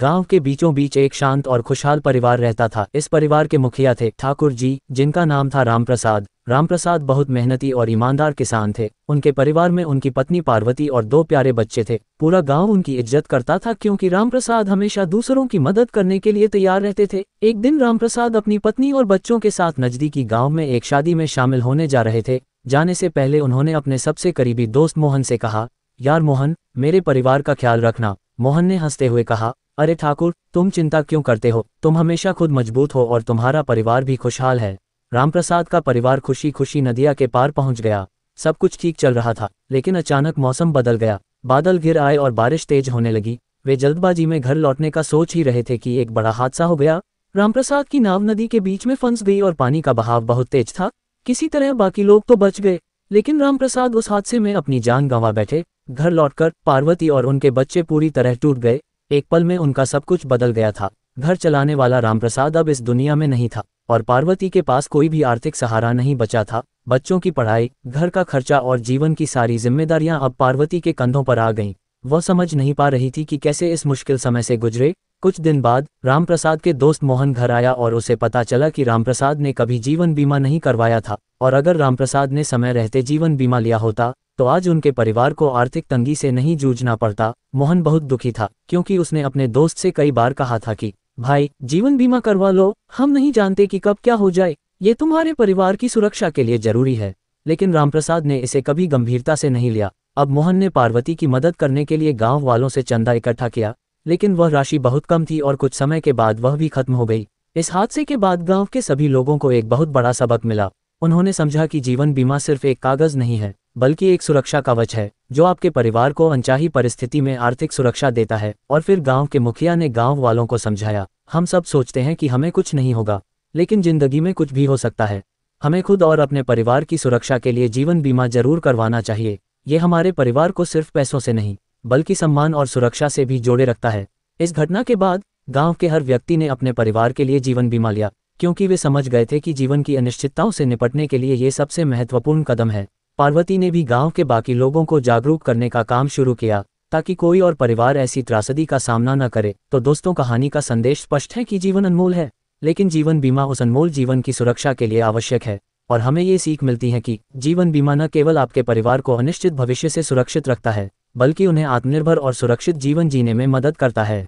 गांव के बीचों बीच एक शांत और खुशहाल परिवार रहता था इस परिवार के मुखिया थे ठाकुर जी जिनका नाम था रामप्रसाद रामप्रसाद बहुत मेहनती और ईमानदार किसान थे उनके परिवार में उनकी पत्नी पार्वती और दो प्यारे बच्चे थे पूरा गांव उनकी इज्जत करता था क्योंकि रामप्रसाद हमेशा दूसरों की मदद करने के लिए तैयार रहते थे एक दिन रामप्रसाद अपनी पत्नी और बच्चों के साथ नजदीकी गाँव में एक शादी में शामिल होने जा रहे थे जाने से पहले उन्होंने अपने सबसे करीबी दोस्त मोहन से कहा यार मोहन मेरे परिवार का ख्याल रखना मोहन ने हंसते हुए कहा अरे ठाकुर तुम चिंता क्यों करते हो तुम हमेशा खुद मजबूत हो और तुम्हारा परिवार भी खुशहाल है रामप्रसाद का परिवार खुशी खुशी नदिया के पार पहुंच गया सब कुछ ठीक चल रहा था लेकिन अचानक मौसम बदल गया बादल घिर आए और बारिश तेज होने लगी वे जल्दबाजी में घर लौटने का सोच ही रहे थे कि एक बड़ा हादसा हो गया रामप्रसाद की नाव नदी के बीच में फंस गई और पानी का बहाव बहुत तेज था किसी तरह बाकी लोग तो बच गए लेकिन रामप्रसाद उस हादसे में अपनी जान गंवा बैठे घर लौटकर पार्वती और उनके बच्चे पूरी तरह टूट गए एक पल में उनका सब कुछ बदल गया था घर चलाने वाला रामप्रसाद अब इस दुनिया में नहीं था और पार्वती के पास कोई भी आर्थिक सहारा नहीं बचा था बच्चों की पढ़ाई घर का खर्चा और जीवन की सारी जिम्मेदारियां अब पार्वती के कंधों पर आ गईं वह समझ नहीं पा रही थी कि कैसे इस मुश्किल समय से गुजरे कुछ दिन बाद रामप्रसाद के दोस्त मोहन घर आया और उसे पता चला कि रामप्रसाद ने कभी जीवन बीमा नहीं करवाया था और अगर रामप्रसाद ने समय रहते जीवन बीमा लिया होता तो आज उनके परिवार को आर्थिक तंगी से नहीं जूझना पड़ता मोहन बहुत दुखी था क्योंकि उसने अपने दोस्त से कई बार कहा था कि भाई जीवन बीमा करवा लो हम नहीं जानते कि कब क्या हो जाए ये तुम्हारे परिवार की सुरक्षा के लिए जरूरी है लेकिन रामप्रसाद ने इसे कभी गंभीरता से नहीं लिया अब मोहन ने पार्वती की मदद करने के लिए गांव वालों से चंदा इकट्ठा किया लेकिन वह राशि बहुत कम थी और कुछ समय के बाद वह भी खत्म हो गई इस हादसे के बाद गांव के सभी लोगों को एक बहुत बड़ा सबक मिला उन्होंने समझा कि जीवन बीमा सिर्फ एक कागज नहीं है बल्कि एक सुरक्षा कवच है जो आपके परिवार को अनचाही परिस्थिति में आर्थिक सुरक्षा देता है और फिर गांव के मुखिया ने गांव वालों को समझाया हम सब सोचते हैं कि हमें कुछ नहीं होगा लेकिन जिंदगी में कुछ भी हो सकता है हमें खुद और अपने परिवार की सुरक्षा के लिए जीवन बीमा जरूर करवाना चाहिए ये हमारे परिवार को सिर्फ पैसों से नहीं बल्कि सम्मान और सुरक्षा से भी जोड़े रखता है इस घटना के बाद गांव के हर व्यक्ति ने अपने परिवार के लिए जीवन बीमा लिया क्योंकि वे समझ गए थे कि जीवन की अनिश्चितताओं से निपटने के लिए ये सबसे महत्वपूर्ण कदम है पार्वती ने भी गांव के बाकी लोगों को जागरूक करने का काम शुरू किया ताकि कोई और परिवार ऐसी त्रासदी का सामना न करे तो दोस्तों कहानी का संदेश स्पष्ट है कि जीवन अनमोल है लेकिन जीवन बीमा उस अनमोल जीवन की सुरक्षा के लिए आवश्यक है और हमें ये सीख मिलती है कि जीवन बीमा न केवल आपके परिवार को अनिश्चित भविष्य से सुरक्षित रखता है बल्कि उन्हें आत्मनिर्भर और सुरक्षित जीवन जीने में मदद करता है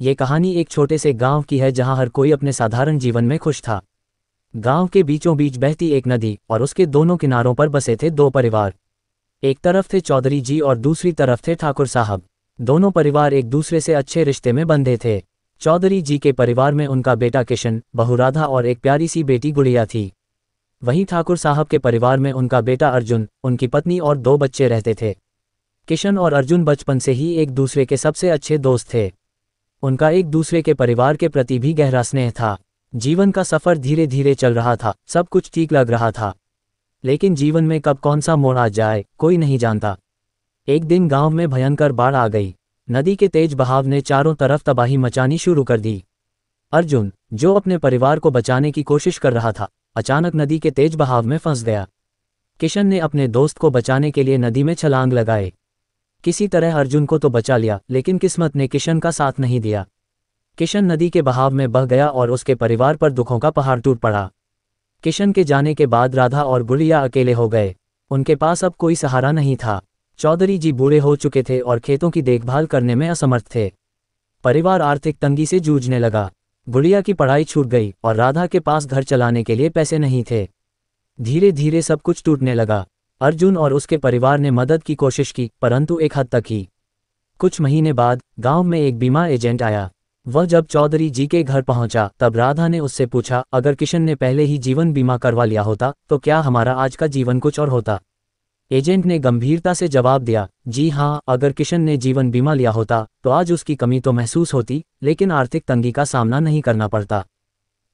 ये कहानी एक छोटे से गांव की है जहां हर कोई अपने साधारण जीवन में खुश था गांव के बीचों बीच बहती एक नदी और उसके दोनों किनारों पर बसे थे दो परिवार एक तरफ थे चौधरी जी और दूसरी तरफ थे ठाकुर साहब दोनों परिवार एक दूसरे से अच्छे रिश्ते में बंधे थे चौधरी जी के परिवार में उनका बेटा किशन बहुराधा और एक प्यारी सी बेटी गुड़िया थी वहीं ठाकुर साहब के परिवार में उनका बेटा अर्जुन उनकी पत्नी और दो बच्चे रहते थे किशन और अर्जुन बचपन से ही एक दूसरे के सबसे अच्छे दोस्त थे उनका एक दूसरे के परिवार के प्रति भी गहरा स्नेह था जीवन का सफर धीरे धीरे चल रहा था सब कुछ ठीक लग रहा था लेकिन जीवन में कब कौन सा मोड़ आ जाए कोई नहीं जानता एक दिन गांव में भयंकर बाढ़ आ गई नदी के तेज बहाव ने चारों तरफ तबाही मचानी शुरू कर दी अर्जुन जो अपने परिवार को बचाने की कोशिश कर रहा था अचानक नदी के तेज बहाव में फंस गया किशन ने अपने दोस्त को बचाने के लिए नदी में छलांग लगाए किसी तरह अर्जुन को तो बचा लिया लेकिन किस्मत ने किशन का साथ नहीं दिया किशन नदी के बहाव में बह गया और उसके परिवार पर दुखों का पहाड़ टूट पड़ा किशन के जाने के बाद राधा और गुड़िया अकेले हो गए उनके पास अब कोई सहारा नहीं था चौधरी जी बूढ़े हो चुके थे और खेतों की देखभाल करने में असमर्थ थे परिवार आर्थिक तंगी से जूझने लगा गुड़िया की पढ़ाई छूट गई और राधा के पास घर चलाने के लिए पैसे नहीं थे धीरे धीरे सब कुछ टूटने लगा अर्जुन और उसके परिवार ने मदद की कोशिश की परंतु एक हद तक ही कुछ महीने बाद गांव में एक बीमा एजेंट आया वह जब चौधरी जी के घर पहुंचा तब राधा ने उससे पूछा अगर किशन ने पहले ही जीवन बीमा करवा लिया होता तो क्या हमारा आज का जीवन कुछ और होता एजेंट ने गंभीरता से जवाब दिया जी हाँ अगर किशन ने जीवन बीमा लिया होता तो आज उसकी कमी तो महसूस होती लेकिन आर्थिक तंगी का सामना नहीं करना पड़ता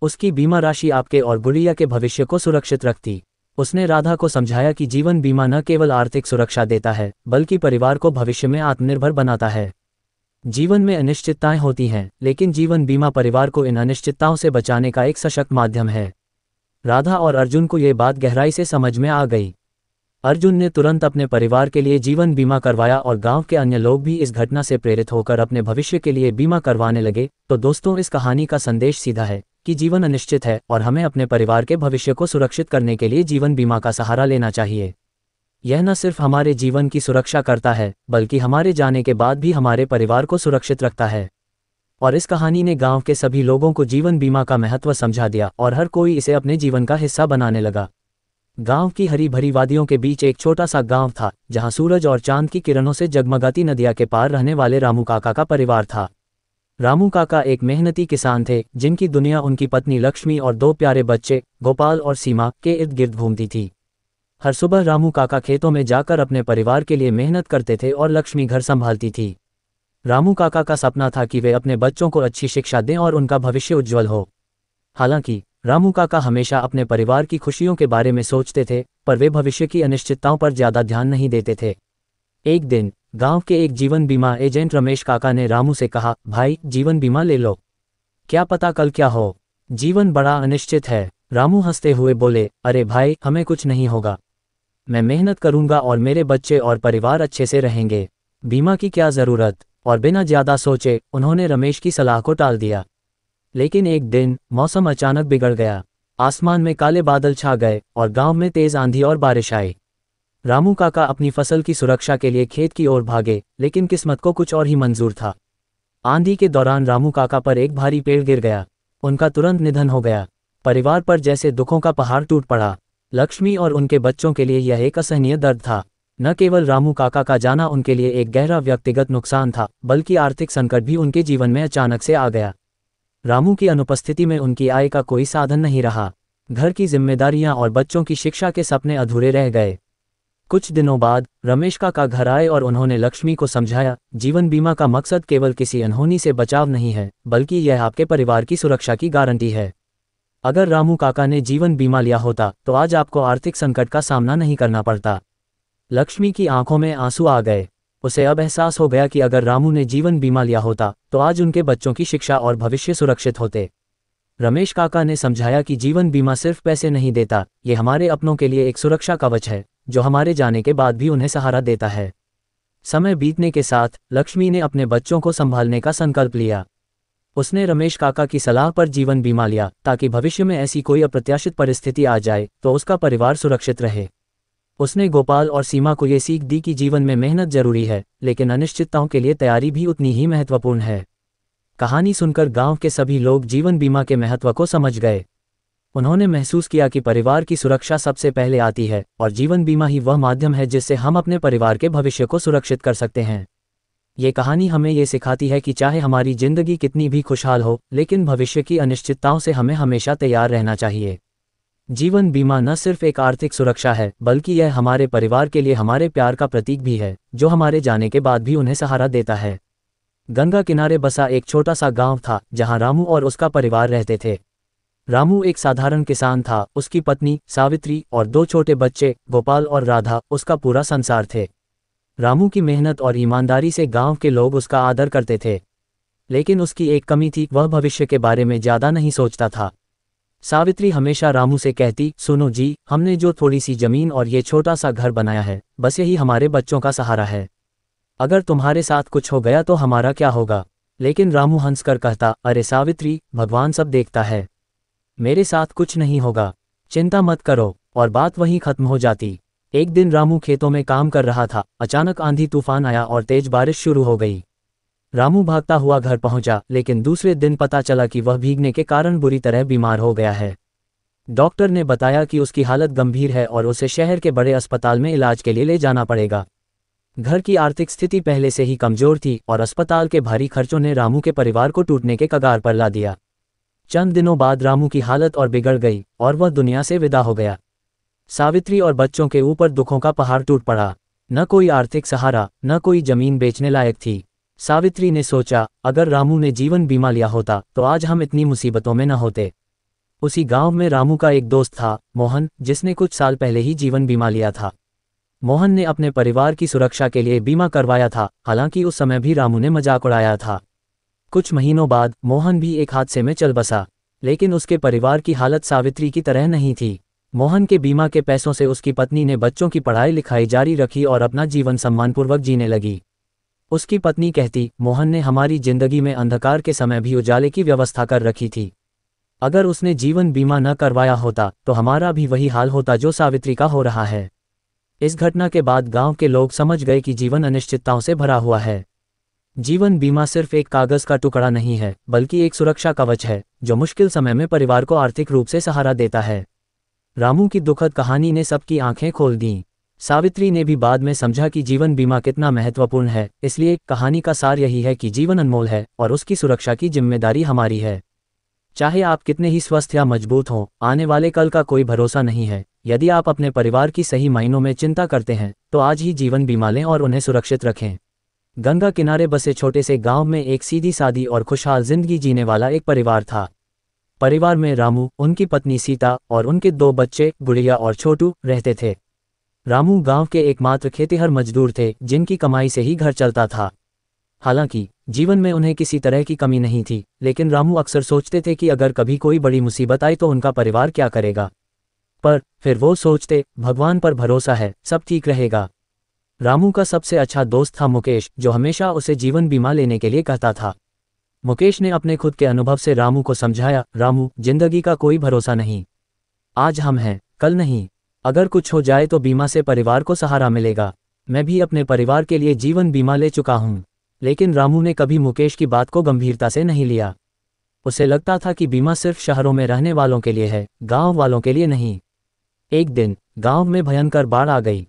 उसकी बीमा राशि आपके और गुड़िया के भविष्य को सुरक्षित रखती उसने राधा को समझाया कि जीवन बीमा न केवल आर्थिक सुरक्षा देता है बल्कि परिवार को भविष्य में आत्मनिर्भर बनाता है जीवन में अनिश्चितताएं होती हैं लेकिन जीवन बीमा परिवार को इन अनिश्चितताओं से बचाने का एक सशक्त माध्यम है राधा और अर्जुन को ये बात गहराई से समझ में आ गई अर्जुन ने तुरंत अपने परिवार के लिए जीवन बीमा करवाया और गांव के अन्य लोग भी इस घटना से प्रेरित होकर अपने भविष्य के लिए बीमा करवाने लगे तो दोस्तों इस कहानी का संदेश सीधा है कि जीवन अनिश्चित है और हमें अपने परिवार के भविष्य को सुरक्षित करने के लिए जीवन बीमा का सहारा लेना चाहिए यह न सिर्फ हमारे जीवन की सुरक्षा करता है बल्कि हमारे जाने के बाद भी हमारे परिवार को सुरक्षित रखता है और इस कहानी ने गांव के सभी लोगों को जीवन बीमा का महत्व समझा दिया और हर कोई इसे अपने जीवन का हिस्सा बनाने लगा गांव की हरी भरी वादियों के बीच एक छोटा सा गांव था जहां सूरज और चांद की किरणों से जगमगाती नदिया के पार रहने वाले रामू काका का परिवार था रामू काका एक मेहनती किसान थे जिनकी दुनिया उनकी पत्नी लक्ष्मी और दो प्यारे बच्चे गोपाल और सीमा के इर्द गिर्द घूमती थी हर सुबह रामू काका खेतों में जाकर अपने परिवार के लिए मेहनत करते थे और लक्ष्मी घर संभालती थी रामू काका का सपना था कि वे अपने बच्चों को अच्छी शिक्षा दें और उनका भविष्य उज्जवल हो हालांकि रामू काका हमेशा अपने परिवार की खुशियों के बारे में सोचते थे पर वे भविष्य की अनिश्चितताओं पर ज्यादा ध्यान नहीं देते थे एक दिन गांव के एक जीवन बीमा एजेंट रमेश काका ने रामू से कहा भाई जीवन बीमा ले लो क्या पता कल क्या हो जीवन बड़ा अनिश्चित है रामू हंसते हुए बोले अरे भाई हमें कुछ नहीं होगा मैं मेहनत करूंगा और मेरे बच्चे और परिवार अच्छे से रहेंगे बीमा की क्या ज़रूरत और बिना ज़्यादा सोचे उन्होंने रमेश की सलाह को टाल दिया लेकिन एक दिन मौसम अचानक बिगड़ गया आसमान में काले बादल छा गए और गांव में तेज आंधी और बारिश आई रामू काका अपनी फसल की सुरक्षा के लिए खेत की ओर भागे लेकिन किस्मत को कुछ और ही मंजूर था आंधी के दौरान रामू काका पर एक भारी पेड़ गिर गया उनका तुरंत निधन हो गया परिवार पर जैसे दुखों का पहाड़ टूट पड़ा लक्ष्मी और उनके बच्चों के लिए यह एक असहनीय दर्द था न केवल रामू काका का जाना उनके लिए एक गहरा व्यक्तिगत नुकसान था बल्कि आर्थिक संकट भी उनके जीवन में अचानक से आ गया रामू की अनुपस्थिति में उनकी आय का कोई साधन नहीं रहा घर की जिम्मेदारियां और बच्चों की शिक्षा के सपने अधूरे रह गए कुछ दिनों बाद रमेश काका घर आए और उन्होंने लक्ष्मी को समझाया जीवन बीमा का मकसद केवल किसी अनहोनी से बचाव नहीं है बल्कि यह आपके परिवार की सुरक्षा की गारंटी है अगर रामू काका ने जीवन बीमा लिया होता तो आज आपको आर्थिक संकट का सामना नहीं करना पड़ता लक्ष्मी की आंखों में आंसू आ गए उसे अब एहसास हो गया कि अगर रामू ने जीवन बीमा लिया होता तो आज उनके बच्चों की शिक्षा और भविष्य सुरक्षित होते रमेश काका ने समझाया कि जीवन बीमा सिर्फ पैसे नहीं देता ये हमारे अपनों के लिए एक सुरक्षा कवच है जो हमारे जाने के बाद भी उन्हें सहारा देता है समय बीतने के साथ लक्ष्मी ने अपने बच्चों को संभालने का संकल्प लिया उसने रमेश काका की सलाह पर जीवन बीमा लिया ताकि भविष्य में ऐसी कोई अप्रत्याशित परिस्थिति आ जाए तो उसका परिवार सुरक्षित रहे उसने गोपाल और सीमा को ये सीख दी कि जीवन में मेहनत जरूरी है लेकिन अनिश्चितताओं के लिए तैयारी भी उतनी ही महत्वपूर्ण है कहानी सुनकर गांव के सभी लोग जीवन बीमा के महत्व को समझ गए उन्होंने महसूस किया कि परिवार की सुरक्षा सबसे पहले आती है और जीवन बीमा ही वह माध्यम है जिससे हम अपने परिवार के भविष्य को सुरक्षित कर सकते हैं ये कहानी हमें ये सिखाती है कि चाहे हमारी जिंदगी कितनी भी खुशहाल हो लेकिन भविष्य की अनिश्चितताओं से हमें हमेशा तैयार रहना चाहिए जीवन बीमा न सिर्फ एक आर्थिक सुरक्षा है बल्कि यह हमारे परिवार के लिए हमारे प्यार का प्रतीक भी है जो हमारे जाने के बाद भी उन्हें सहारा देता है गंगा किनारे बसा एक छोटा सा गांव था जहां रामू और उसका परिवार रहते थे रामू एक साधारण किसान था उसकी पत्नी सावित्री और दो छोटे बच्चे गोपाल और राधा उसका पूरा संसार थे रामू की मेहनत और ईमानदारी से गांव के लोग उसका आदर करते थे लेकिन उसकी एक कमी थी वह भविष्य के बारे में ज़्यादा नहीं सोचता था सावित्री हमेशा रामू से कहती सुनो जी हमने जो थोड़ी सी जमीन और ये छोटा सा घर बनाया है बस यही हमारे बच्चों का सहारा है अगर तुम्हारे साथ कुछ हो गया तो हमारा क्या होगा लेकिन रामू हंसकर कहता अरे सावित्री भगवान सब देखता है मेरे साथ कुछ नहीं होगा चिंता मत करो और बात वहीं खत्म हो जाती एक दिन रामू खेतों में काम कर रहा था अचानक आंधी तूफान आया और तेज बारिश शुरू हो गई रामू भागता हुआ घर पहुंचा लेकिन दूसरे दिन पता चला कि वह भीगने के कारण बुरी तरह बीमार हो गया है डॉक्टर ने बताया कि उसकी हालत गंभीर है और उसे शहर के बड़े अस्पताल में इलाज के लिए ले जाना पड़ेगा घर की आर्थिक स्थिति पहले से ही कमजोर थी और अस्पताल के भारी खर्चों ने रामू के परिवार को टूटने के कगार पर ला दिया चंद दिनों बाद रामू की हालत और बिगड़ गई और वह दुनिया से विदा हो गया सावित्री और बच्चों के ऊपर दुखों का पहाड़ टूट पड़ा न कोई आर्थिक सहारा न कोई जमीन बेचने लायक थी सावित्री ने सोचा अगर रामू ने जीवन बीमा लिया होता तो आज हम इतनी मुसीबतों में न होते उसी गांव में रामू का एक दोस्त था मोहन जिसने कुछ साल पहले ही जीवन बीमा लिया था मोहन ने अपने परिवार की सुरक्षा के लिए बीमा करवाया था हालांकि उस समय भी रामू ने मजाक उड़ाया था कुछ महीनों बाद मोहन भी एक हादसे में चल बसा लेकिन उसके परिवार की हालत सावित्री की तरह नहीं थी मोहन के बीमा के पैसों से उसकी पत्नी ने बच्चों की पढ़ाई लिखाई जारी रखी और अपना जीवन सम्मानपूर्वक जीने लगी उसकी पत्नी कहती मोहन ने हमारी जिंदगी में अंधकार के समय भी उजाले की व्यवस्था कर रखी थी अगर उसने जीवन बीमा न करवाया होता तो हमारा भी वही हाल होता जो सावित्री का हो रहा है इस घटना के बाद गांव के लोग समझ गए कि जीवन अनिश्चितताओं से भरा हुआ है जीवन बीमा सिर्फ एक कागज का टुकड़ा नहीं है बल्कि एक सुरक्षा कवच है जो मुश्किल समय में परिवार को आर्थिक रूप से सहारा देता है रामू की दुखद कहानी ने सबकी आंखें खोल दीं सावित्री ने भी बाद में समझा कि जीवन बीमा कितना महत्वपूर्ण है इसलिए कहानी का सार यही है कि जीवन अनमोल है और उसकी सुरक्षा की जिम्मेदारी हमारी है चाहे आप कितने ही स्वस्थ या मजबूत हों आने वाले कल का कोई भरोसा नहीं है यदि आप अपने परिवार की सही मायनों में चिंता करते हैं तो आज ही जीवन बीमा लें और उन्हें सुरक्षित रखें गंगा किनारे बसे छोटे से गांव में एक सीधी सादी और खुशहाल जिंदगी जीने वाला एक परिवार था परिवार में रामू उनकी पत्नी सीता और उनके दो बच्चे गुड़िया और छोटू रहते थे रामू गांव के एकमात्र खेतीहर मजदूर थे जिनकी कमाई से ही घर चलता था हालांकि जीवन में उन्हें किसी तरह की कमी नहीं थी लेकिन रामू अक्सर सोचते थे कि अगर कभी कोई बड़ी मुसीबत आई तो उनका परिवार क्या करेगा पर फिर वो सोचते भगवान पर भरोसा है सब ठीक रहेगा रामू का सबसे अच्छा दोस्त था मुकेश जो हमेशा उसे जीवन बीमा लेने के लिए कहता था मुकेश ने अपने खुद के अनुभव से रामू को समझाया रामू जिंदगी का कोई भरोसा नहीं आज हम हैं कल नहीं अगर कुछ हो जाए तो बीमा से परिवार को सहारा मिलेगा मैं भी अपने परिवार के लिए जीवन बीमा ले चुका हूं लेकिन रामू ने कभी मुकेश की बात को गंभीरता से नहीं लिया उसे लगता था कि बीमा सिर्फ शहरों में रहने वालों के लिए है गांव वालों के लिए नहीं एक दिन गांव में भयंकर बाढ़ आ गई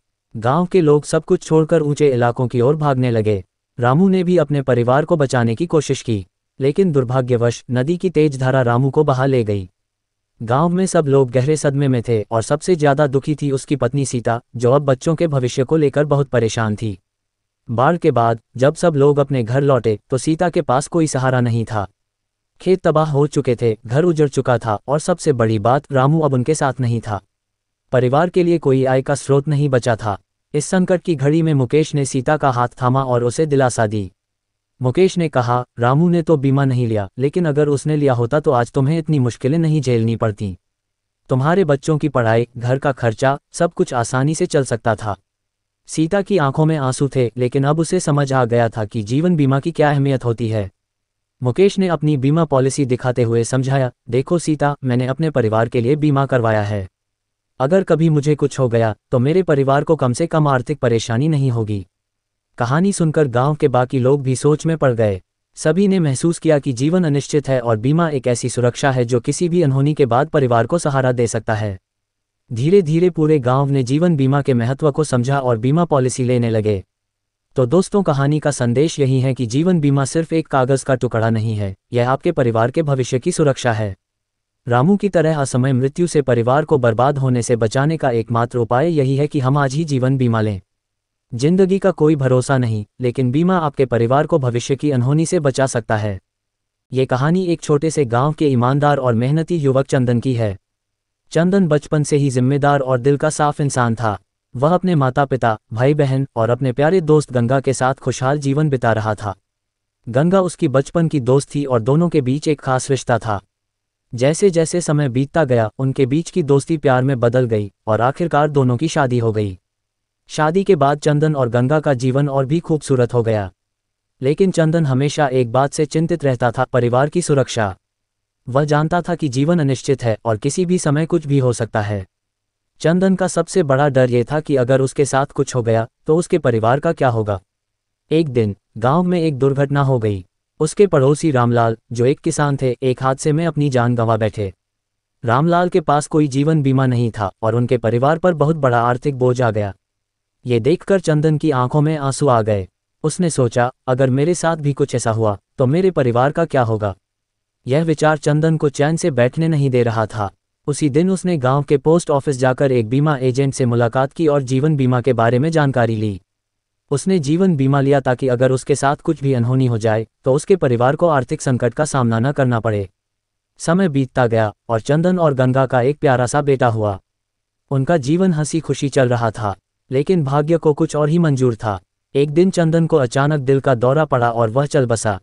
गांव के लोग सब कुछ छोड़कर ऊंचे इलाकों की ओर भागने लगे रामू ने भी अपने परिवार को बचाने की कोशिश की लेकिन दुर्भाग्यवश नदी की तेज धारा रामू को बहा ले गई गांव में सब लोग गहरे सदमे में थे और सबसे ज्यादा दुखी थी उसकी पत्नी सीता जो अब बच्चों के भविष्य को लेकर बहुत परेशान थी बाढ़ के बाद जब सब लोग अपने घर लौटे तो सीता के पास कोई सहारा नहीं था खेत तबाह हो चुके थे घर उजड़ चुका था और सबसे बड़ी बात रामू अब उनके साथ नहीं था परिवार के लिए कोई आय का स्रोत नहीं बचा था इस संकट की घड़ी में मुकेश ने सीता का हाथ थामा और उसे दिलासा दी मुकेश ने कहा रामू ने तो बीमा नहीं लिया लेकिन अगर उसने लिया होता तो आज तुम्हें इतनी मुश्किलें नहीं झेलनी पड़ती तुम्हारे बच्चों की पढ़ाई घर का खर्चा सब कुछ आसानी से चल सकता था सीता की आंखों में आंसू थे लेकिन अब उसे समझ आ गया था कि जीवन बीमा की क्या अहमियत होती है मुकेश ने अपनी बीमा पॉलिसी दिखाते हुए समझाया देखो सीता मैंने अपने परिवार के लिए बीमा करवाया है अगर कभी मुझे कुछ हो गया तो मेरे परिवार को कम से कम आर्थिक परेशानी नहीं होगी कहानी सुनकर गांव के बाकी लोग भी सोच में पड़ गए सभी ने महसूस किया कि जीवन अनिश्चित है और बीमा एक ऐसी सुरक्षा है जो किसी भी अनहोनी के बाद परिवार को सहारा दे सकता है धीरे धीरे पूरे गांव ने जीवन बीमा के महत्व को समझा और बीमा पॉलिसी लेने लगे तो दोस्तों कहानी का संदेश यही है कि जीवन बीमा सिर्फ एक कागज का टुकड़ा नहीं है यह आपके परिवार के भविष्य की सुरक्षा है रामू की तरह असमय मृत्यु से परिवार को बर्बाद होने से बचाने का एकमात्र उपाय यही है कि हम आज ही जीवन बीमा लें जिंदगी का कोई भरोसा नहीं लेकिन बीमा आपके परिवार को भविष्य की अनहोनी से बचा सकता है ये कहानी एक छोटे से गांव के ईमानदार और मेहनती युवक चंदन की है चंदन बचपन से ही जिम्मेदार और दिल का साफ इंसान था वह अपने माता पिता भाई बहन और अपने प्यारे दोस्त गंगा के साथ खुशहाल जीवन बिता रहा था गंगा उसकी बचपन की दोस्त थी और दोनों के बीच एक खास रिश्ता था जैसे जैसे समय बीतता गया उनके बीच की दोस्ती प्यार में बदल गई और आखिरकार दोनों की शादी हो गई शादी के बाद चंदन और गंगा का जीवन और भी खूबसूरत हो गया लेकिन चंदन हमेशा एक बात से चिंतित रहता था परिवार की सुरक्षा वह जानता था कि जीवन अनिश्चित है और किसी भी समय कुछ भी हो सकता है चंदन का सबसे बड़ा डर यह था कि अगर उसके साथ कुछ हो गया तो उसके परिवार का क्या होगा एक दिन गांव में एक दुर्घटना हो गई उसके पड़ोसी रामलाल जो एक किसान थे एक हादसे में अपनी जान गंवा बैठे रामलाल के पास कोई जीवन बीमा नहीं था और उनके परिवार पर बहुत बड़ा आर्थिक बोझ आ गया ये देखकर चंदन की आंखों में आंसू आ गए उसने सोचा अगर मेरे साथ भी कुछ ऐसा हुआ तो मेरे परिवार का क्या होगा यह विचार चंदन को चैन से बैठने नहीं दे रहा था उसी दिन उसने गांव के पोस्ट ऑफिस जाकर एक बीमा एजेंट से मुलाकात की और जीवन बीमा के बारे में जानकारी ली उसने जीवन बीमा लिया ताकि अगर उसके साथ कुछ भी अनहोनी हो जाए तो उसके परिवार को आर्थिक संकट का सामना न करना पड़े समय बीतता गया और चंदन और गंगा का एक प्यारा सा बेटा हुआ उनका जीवन हंसी खुशी चल रहा था लेकिन भाग्य को कुछ और ही मंजूर था एक दिन चंदन को अचानक दिल का दौरा पड़ा और वह चल बसा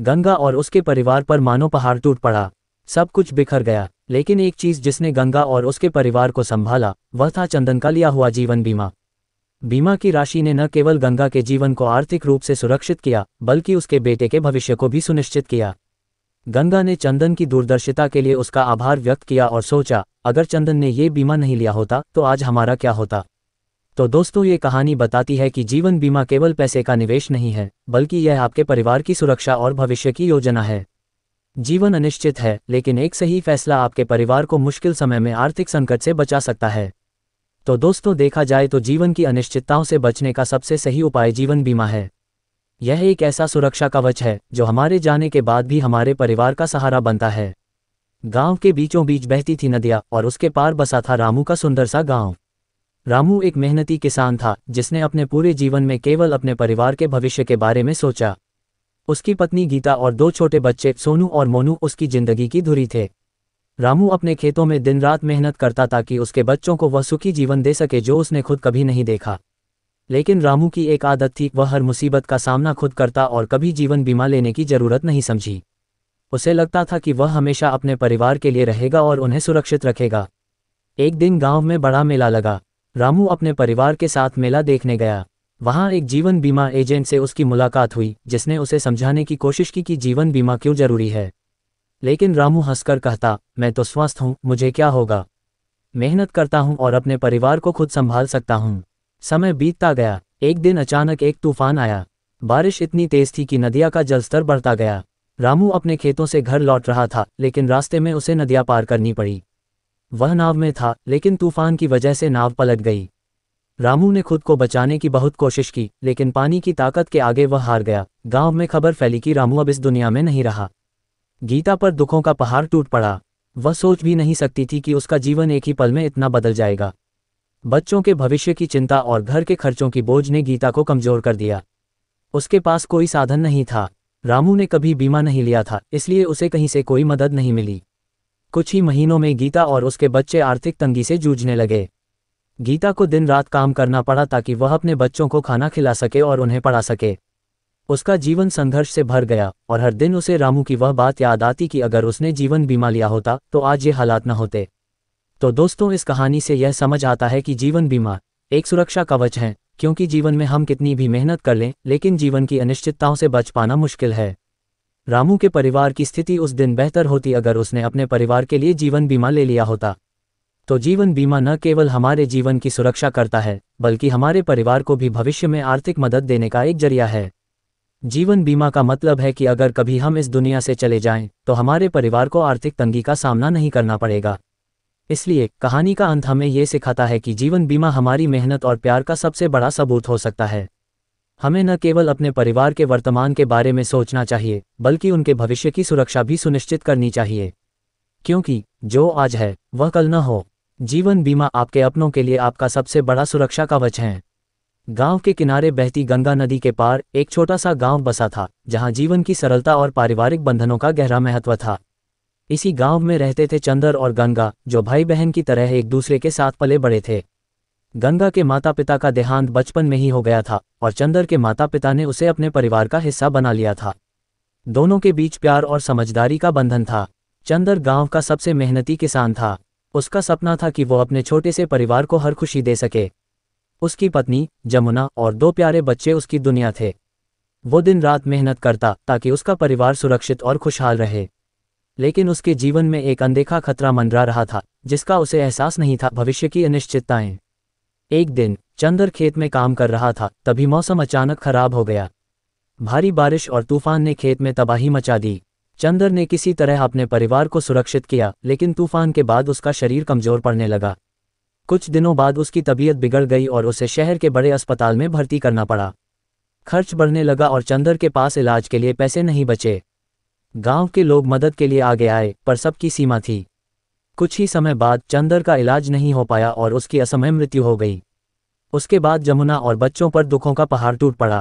गंगा और उसके परिवार पर मानो पहाड़ टूट पड़ा सब कुछ बिखर गया लेकिन एक चीज जिसने गंगा और उसके परिवार को संभाला वह था चंदन का लिया हुआ जीवन बीमा बीमा की राशि ने न केवल गंगा के जीवन को आर्थिक रूप से सुरक्षित किया बल्कि उसके बेटे के भविष्य को भी सुनिश्चित किया गंगा ने चंदन की दूरदर्शिता के लिए उसका आभार व्यक्त किया और सोचा अगर चंदन ने ये बीमा नहीं लिया होता तो आज हमारा क्या होता तो दोस्तों ये कहानी बताती है कि जीवन बीमा केवल पैसे का निवेश नहीं है बल्कि यह आपके परिवार की सुरक्षा और भविष्य की योजना है जीवन अनिश्चित है लेकिन एक सही फैसला आपके परिवार को मुश्किल समय में आर्थिक संकट से बचा सकता है तो दोस्तों देखा जाए तो जीवन की अनिश्चितताओं से बचने का सबसे सही उपाय जीवन बीमा है यह एक ऐसा सुरक्षा कवच है जो हमारे जाने के बाद भी हमारे परिवार का सहारा बनता है गांव के बीचों बीच बहती थी नदियां और उसके पार बसा था रामू का सुंदर सा गांव रामू एक मेहनती किसान था जिसने अपने पूरे जीवन में केवल अपने परिवार के भविष्य के बारे में सोचा उसकी पत्नी गीता और दो छोटे बच्चे सोनू और मोनू उसकी जिंदगी की धुरी थे रामू अपने खेतों में दिन रात मेहनत करता ताकि उसके बच्चों को वह सुखी जीवन दे सके जो उसने खुद कभी नहीं देखा लेकिन रामू की एक आदत थी वह हर मुसीबत का सामना खुद करता और कभी जीवन बीमा लेने की जरूरत नहीं समझी उसे लगता था कि वह हमेशा अपने परिवार के लिए रहेगा और उन्हें सुरक्षित रखेगा एक दिन गांव में बड़ा मेला लगा रामू अपने परिवार के साथ मेला देखने गया वहां एक जीवन बीमा एजेंट से उसकी मुलाकात हुई जिसने उसे समझाने की कोशिश की कि जीवन बीमा क्यों जरूरी है लेकिन रामू हंसकर कहता मैं तो स्वस्थ हूं मुझे क्या होगा मेहनत करता हूँ और अपने परिवार को खुद संभाल सकता हूँ समय बीतता गया एक दिन अचानक एक तूफान आया बारिश इतनी तेज थी कि नदिया का जलस्तर बढ़ता गया रामू अपने खेतों से घर लौट रहा था लेकिन रास्ते में उसे नदिया पार करनी पड़ी वह नाव में था लेकिन तूफान की वजह से नाव पलट गई रामू ने खुद को बचाने की बहुत कोशिश की लेकिन पानी की ताकत के आगे वह हार गया गांव में खबर फैली कि रामू अब इस दुनिया में नहीं रहा गीता पर दुखों का पहाड़ टूट पड़ा वह सोच भी नहीं सकती थी कि उसका जीवन एक ही पल में इतना बदल जाएगा बच्चों के भविष्य की चिंता और घर के खर्चों की बोझ ने गीता को कमजोर कर दिया उसके पास कोई साधन नहीं था रामू ने कभी बीमा नहीं लिया था इसलिए उसे कहीं से कोई मदद नहीं मिली कुछ ही महीनों में गीता और उसके बच्चे आर्थिक तंगी से जूझने लगे गीता को दिन रात काम करना पड़ा ताकि वह अपने बच्चों को खाना खिला सके और उन्हें पढ़ा सके उसका जीवन संघर्ष से भर गया और हर दिन उसे रामू की वह बात याद आती कि अगर उसने जीवन बीमा लिया होता तो आज ये हालात न होते तो दोस्तों इस कहानी से यह समझ आता है कि जीवन बीमा एक सुरक्षा कवच है क्योंकि जीवन में हम कितनी भी मेहनत कर लें लेकिन जीवन की अनिश्चितताओं से बच पाना मुश्किल है रामू के परिवार की स्थिति उस दिन बेहतर होती अगर उसने अपने परिवार के लिए जीवन बीमा ले लिया होता तो जीवन बीमा न केवल हमारे जीवन की सुरक्षा करता है बल्कि हमारे परिवार को भी भविष्य में आर्थिक मदद देने का एक जरिया है जीवन बीमा का मतलब है कि अगर कभी हम इस दुनिया से चले जाएं, तो हमारे परिवार को आर्थिक तंगी का सामना नहीं करना पड़ेगा इसलिए कहानी का अंत हमें ये सिखाता है कि जीवन बीमा हमारी मेहनत और प्यार का सबसे बड़ा सबूत हो सकता है हमें न केवल अपने परिवार के वर्तमान के बारे में सोचना चाहिए बल्कि उनके भविष्य की सुरक्षा भी सुनिश्चित करनी चाहिए क्योंकि जो आज है वह कल न हो जीवन बीमा आपके अपनों के लिए आपका सबसे बड़ा सुरक्षा कवच है गांव के किनारे बहती गंगा नदी के पार एक छोटा सा गांव बसा था जहां जीवन की सरलता और पारिवारिक बंधनों का गहरा महत्व था इसी गांव में रहते थे चंदर और गंगा जो भाई बहन की तरह एक दूसरे के साथ पले बड़े थे गंगा के माता पिता का देहांत बचपन में ही हो गया था और चंदर के माता पिता ने उसे अपने परिवार का हिस्सा बना लिया था दोनों के बीच प्यार और समझदारी का बंधन था चंदर गांव का सबसे मेहनती किसान था उसका सपना था कि वो अपने छोटे से परिवार को हर खुशी दे सके उसकी पत्नी जमुना और दो प्यारे बच्चे उसकी दुनिया थे वो दिन रात मेहनत करता ताकि उसका परिवार सुरक्षित और खुशहाल रहे लेकिन उसके जीवन में एक अनदेखा खतरा मंडरा रहा था जिसका उसे एहसास नहीं था भविष्य की अनिश्चितताएं एक दिन चंदर खेत में काम कर रहा था तभी मौसम अचानक खराब हो गया भारी बारिश और तूफान ने खेत में तबाही मचा दी चंदर ने किसी तरह अपने परिवार को सुरक्षित किया लेकिन तूफान के बाद उसका शरीर कमजोर पड़ने लगा कुछ दिनों बाद उसकी तबीयत बिगड़ गई और उसे शहर के बड़े अस्पताल में भर्ती करना पड़ा खर्च बढ़ने लगा और चंदर के पास इलाज के लिए पैसे नहीं बचे गांव के लोग मदद के लिए आगे आए पर सबकी सीमा थी कुछ ही समय बाद चंदर का इलाज नहीं हो पाया और उसकी असमय मृत्यु हो गई उसके बाद जमुना और बच्चों पर दुखों का पहाड़ टूट पड़ा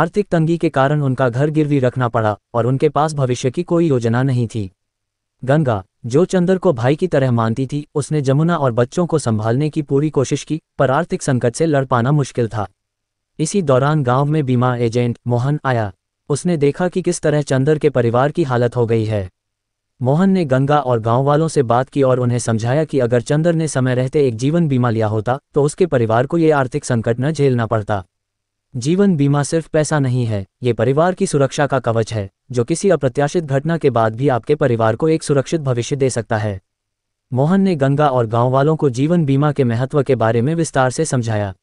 आर्थिक तंगी के कारण उनका घर गिरवी रखना पड़ा और उनके पास भविष्य की कोई योजना नहीं थी गंगा जो चंदर को भाई की तरह मानती थी उसने जमुना और बच्चों को संभालने की पूरी कोशिश की पर आर्थिक संकट से लड़ पाना मुश्किल था इसी दौरान गांव में बीमा एजेंट मोहन आया उसने देखा कि किस तरह चंदर के परिवार की हालत हो गई है मोहन ने गंगा और गांव वालों से बात की और उन्हें समझाया कि अगर चंदर ने समय रहते एक जीवन बीमा लिया होता तो उसके परिवार को ये आर्थिक संकट न झेलना पड़ता जीवन बीमा सिर्फ पैसा नहीं है ये परिवार की सुरक्षा का कवच है जो किसी अप्रत्याशित घटना के बाद भी आपके परिवार को एक सुरक्षित भविष्य दे सकता है मोहन ने गंगा और गांव वालों को जीवन बीमा के महत्व के बारे में विस्तार से समझाया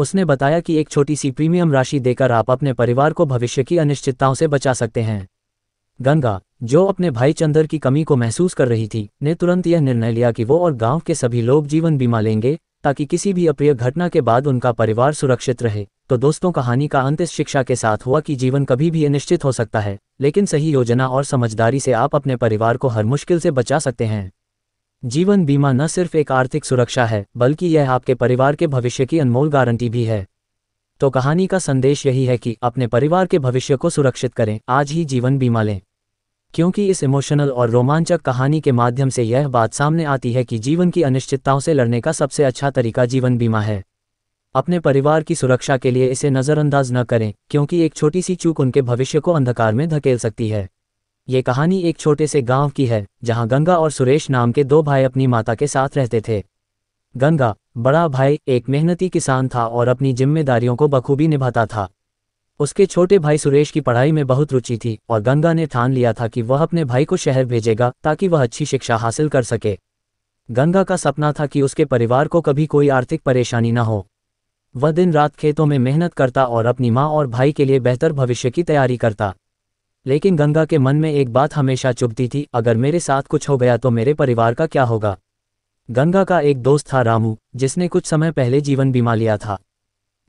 उसने बताया कि एक छोटी सी प्रीमियम राशि देकर आप अपने परिवार को भविष्य की अनिश्चितताओं से बचा सकते हैं गंगा जो अपने भाई चंदर की कमी को महसूस कर रही थी ने तुरंत यह निर्णय लिया कि वो और गांव के सभी लोग जीवन बीमा लेंगे ताकि किसी भी अप्रिय घटना के बाद उनका परिवार सुरक्षित रहे तो दोस्तों कहानी का अंत इस शिक्षा के साथ हुआ कि जीवन कभी भी अनिश्चित हो सकता है लेकिन सही योजना और समझदारी से आप अपने परिवार को हर मुश्किल से बचा सकते हैं जीवन बीमा न सिर्फ एक आर्थिक सुरक्षा है बल्कि यह आपके परिवार के भविष्य की अनमोल गारंटी भी है तो कहानी का संदेश यही है कि अपने परिवार के भविष्य को सुरक्षित करें आज ही जीवन बीमा लें क्योंकि इस इमोशनल और रोमांचक कहानी के माध्यम से यह बात सामने आती है कि जीवन की अनिश्चितताओं से लड़ने का सबसे अच्छा तरीका जीवन बीमा है अपने परिवार की सुरक्षा के लिए इसे नज़रअंदाज न करें क्योंकि एक छोटी सी चूक उनके भविष्य को अंधकार में धकेल सकती है ये कहानी एक छोटे से गांव की है जहां गंगा और सुरेश नाम के दो भाई अपनी माता के साथ रहते थे गंगा बड़ा भाई एक मेहनती किसान था और अपनी जिम्मेदारियों को बखूबी निभाता था उसके छोटे भाई सुरेश की पढ़ाई में बहुत रुचि थी और गंगा ने ठान लिया था कि वह अपने भाई को शहर भेजेगा ताकि वह अच्छी शिक्षा हासिल कर सके गंगा का सपना था कि उसके परिवार को कभी कोई आर्थिक परेशानी न हो वह दिन रात खेतों में मेहनत करता और अपनी माँ और भाई के लिए बेहतर भविष्य की तैयारी करता लेकिन गंगा के मन में एक बात हमेशा चुभती थी अगर मेरे साथ कुछ हो गया तो मेरे परिवार का क्या होगा गंगा का एक दोस्त था रामू जिसने कुछ समय पहले जीवन बीमा लिया था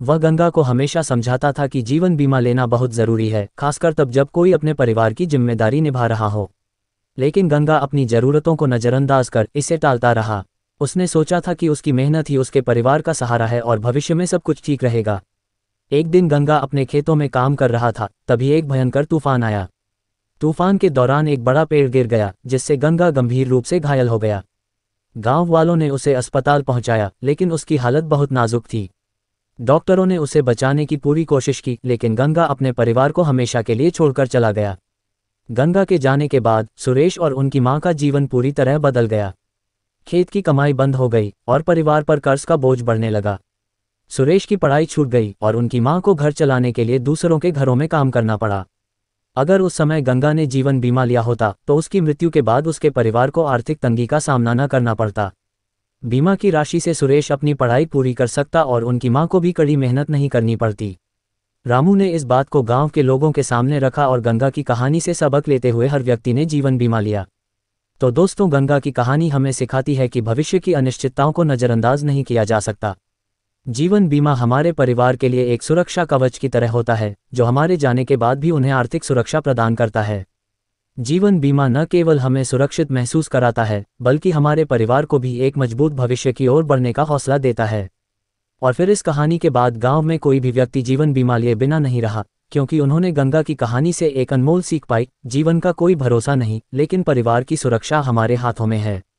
वह गंगा को हमेशा समझाता था कि जीवन बीमा लेना बहुत जरूरी है खासकर तब जब कोई अपने परिवार की जिम्मेदारी निभा रहा हो लेकिन गंगा अपनी जरूरतों को नज़रअंदाज कर इसे टालता रहा उसने सोचा था कि उसकी मेहनत ही उसके परिवार का सहारा है और भविष्य में सब कुछ ठीक रहेगा एक दिन गंगा अपने खेतों में काम कर रहा था तभी एक भयंकर तूफान आया तूफान के दौरान एक बड़ा पेड़ गिर गया जिससे गंगा गंभीर रूप से घायल हो गया गांव वालों ने उसे अस्पताल पहुंचाया लेकिन उसकी हालत बहुत नाजुक थी डॉक्टरों ने उसे बचाने की पूरी कोशिश की लेकिन गंगा अपने परिवार को हमेशा के लिए छोड़कर चला गया गंगा के जाने के बाद सुरेश और उनकी मां का जीवन पूरी तरह बदल गया खेत की कमाई बंद हो गई और परिवार पर कर्ज का बोझ बढ़ने लगा सुरेश की पढ़ाई छूट गई और उनकी मां को घर चलाने के लिए दूसरों के घरों में काम करना पड़ा अगर उस समय गंगा ने जीवन बीमा लिया होता तो उसकी मृत्यु के बाद उसके परिवार को आर्थिक तंगी का सामना न करना पड़ता बीमा की राशि से सुरेश अपनी पढ़ाई पूरी कर सकता और उनकी मां को भी कड़ी मेहनत नहीं करनी पड़ती रामू ने इस बात को गांव के लोगों के सामने रखा और गंगा की कहानी से सबक लेते हुए हर व्यक्ति ने जीवन बीमा लिया तो दोस्तों गंगा की कहानी हमें सिखाती है कि भविष्य की अनिश्चितताओं को नज़रअंदाज नहीं किया जा सकता जीवन बीमा हमारे परिवार के लिए एक सुरक्षा कवच की तरह होता है जो हमारे जाने के बाद भी उन्हें आर्थिक सुरक्षा प्रदान करता है जीवन बीमा न केवल हमें सुरक्षित महसूस कराता है बल्कि हमारे परिवार को भी एक मजबूत भविष्य की ओर बढ़ने का हौसला देता है और फिर इस कहानी के बाद गांव में कोई भी व्यक्ति जीवन बीमा लिए बिना नहीं रहा क्योंकि उन्होंने गंगा की कहानी से एक अनमोल सीख पाई जीवन का कोई भरोसा नहीं लेकिन परिवार की सुरक्षा हमारे हाथों में है